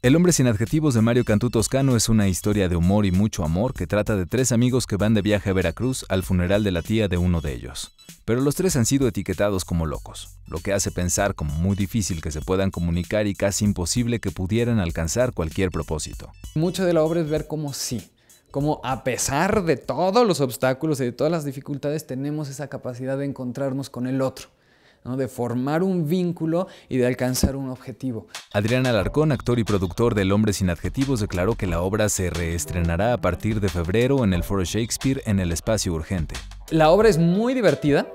El hombre sin adjetivos de Mario Cantú Toscano es una historia de humor y mucho amor que trata de tres amigos que van de viaje a Veracruz al funeral de la tía de uno de ellos. Pero los tres han sido etiquetados como locos, lo que hace pensar como muy difícil que se puedan comunicar y casi imposible que pudieran alcanzar cualquier propósito. Mucho de la obra es ver cómo sí, cómo a pesar de todos los obstáculos y de todas las dificultades tenemos esa capacidad de encontrarnos con el otro de formar un vínculo y de alcanzar un objetivo. Adrián Alarcón, actor y productor del Hombre sin Adjetivos, declaró que la obra se reestrenará a partir de febrero en el Foro Shakespeare en el Espacio Urgente. La obra es muy divertida,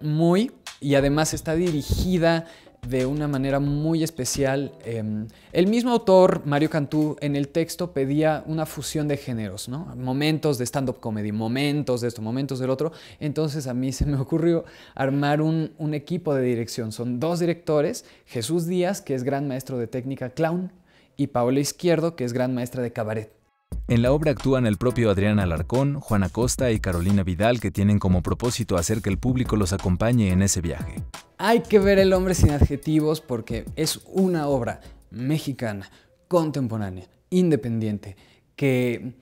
muy, y además está dirigida de una manera muy especial. Em, el mismo autor, Mario Cantú, en el texto pedía una fusión de géneros, Momentos de stand-up comedy, momentos de esto, momentos del otro. Entonces a mí se me ocurrió armar un, un equipo de dirección. Son dos directores, Jesús Díaz, que es gran maestro de técnica clown, y Paola Izquierdo, que es gran maestra de cabaret. En la obra actúan el propio Adrián Alarcón, Juana Costa y Carolina Vidal, que tienen como propósito hacer que el público los acompañe en ese viaje. Hay que ver El hombre sin adjetivos porque es una obra mexicana, contemporánea, independiente, que,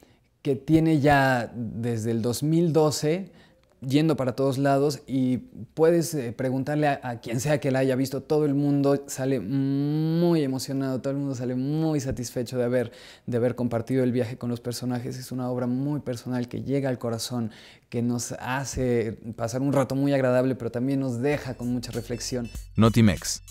que tiene ya desde el 2012 yendo para todos lados y puedes eh, preguntarle a, quien sea que la haya visto, todo el mundo sale muy emocionado, todo el mundo sale muy satisfecho de haber, de haber compartido el viaje con los personajes. Es una obra muy personal que llega al corazón, que nos hace pasar un rato muy agradable, pero también nos deja con mucha reflexión. Notimex.